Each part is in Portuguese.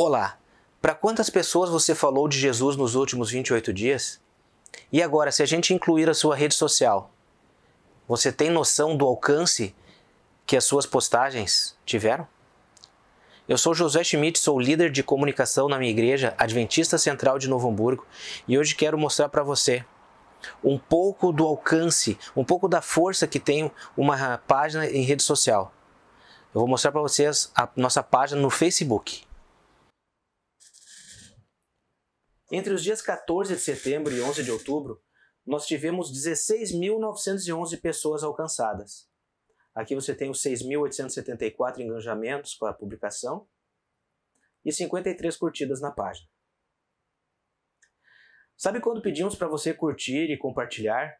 Olá, para quantas pessoas você falou de Jesus nos últimos 28 dias? E agora, se a gente incluir a sua rede social, você tem noção do alcance que as suas postagens tiveram? Eu sou José Schmidt, sou líder de comunicação na minha igreja Adventista Central de Novo Hamburgo e hoje quero mostrar para você um pouco do alcance, um pouco da força que tem uma página em rede social. Eu vou mostrar para vocês a nossa página no Facebook. Entre os dias 14 de setembro e 11 de outubro, nós tivemos 16.911 pessoas alcançadas. Aqui você tem os 6.874 engajamentos para a publicação e 53 curtidas na página. Sabe quando pedimos para você curtir e compartilhar?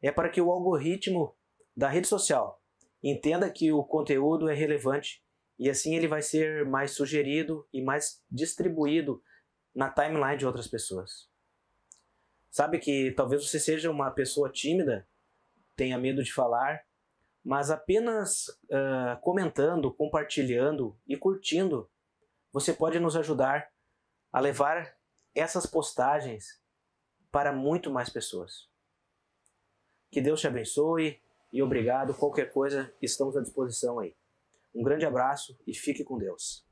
É para que o algoritmo da rede social entenda que o conteúdo é relevante e assim ele vai ser mais sugerido e mais distribuído na timeline de outras pessoas. Sabe que talvez você seja uma pessoa tímida, tenha medo de falar, mas apenas uh, comentando, compartilhando e curtindo, você pode nos ajudar a levar essas postagens para muito mais pessoas. Que Deus te abençoe e obrigado. Qualquer coisa, estamos à disposição aí. Um grande abraço e fique com Deus.